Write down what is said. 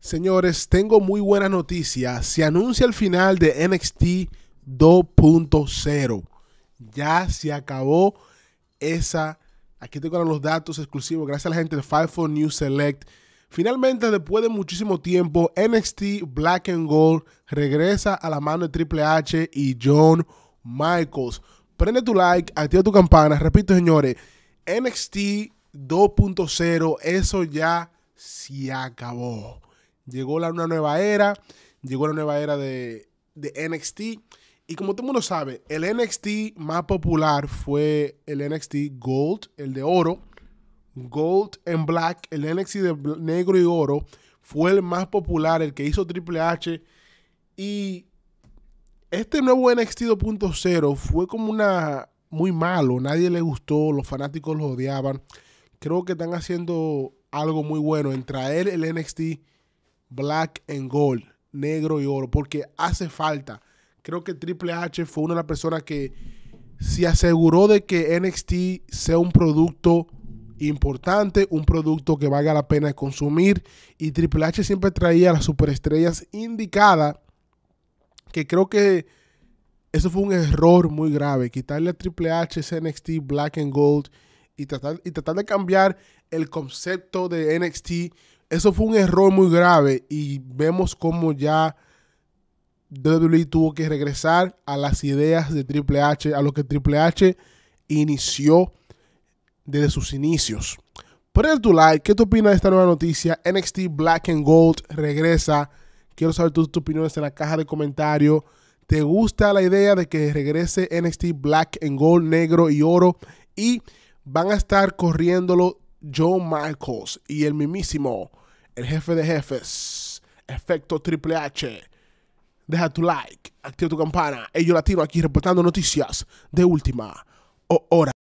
Señores, tengo muy buena noticia. Se anuncia el final de NXT 2.0. Ya se acabó esa. Aquí tengo los datos exclusivos. Gracias a la gente de Five News Select. Finalmente, después de muchísimo tiempo, NXT Black and Gold regresa a la mano de Triple H y John Michaels. Prende tu like, activa tu campana. Repito, señores, NXT 2.0, eso ya se acabó. Llegó la, una nueva era, llegó la nueva era de, de NXT. Y como todo el mundo sabe, el NXT más popular fue el NXT Gold, el de oro. Gold and Black, el NXT de negro y oro, fue el más popular, el que hizo Triple H. Y este nuevo NXT 2.0 fue como una muy malo, nadie le gustó, los fanáticos lo odiaban. Creo que están haciendo algo muy bueno en traer el NXT black and gold, negro y oro, porque hace falta. Creo que Triple H fue una de las personas que se aseguró de que NXT sea un producto importante, un producto que valga la pena consumir. Y Triple H siempre traía las superestrellas indicadas, que creo que eso fue un error muy grave. Quitarle a Triple H ese NXT Black and Gold y tratar, y tratar de cambiar el concepto de NXT eso fue un error muy grave y vemos cómo ya WWE tuvo que regresar a las ideas de Triple H, a lo que Triple H inició desde sus inicios. Pon tu like, ¿qué te opinas de esta nueva noticia? NXT Black and Gold regresa. Quiero saber tus, tus opiniones en la caja de comentarios. ¿Te gusta la idea de que regrese NXT Black and Gold, negro y oro? Y van a estar corriéndolo Joe Marcos y el mismísimo, el jefe de jefes, Efecto Triple H. Deja tu like, activa tu campana. Ellos Latino aquí reportando noticias de última hora.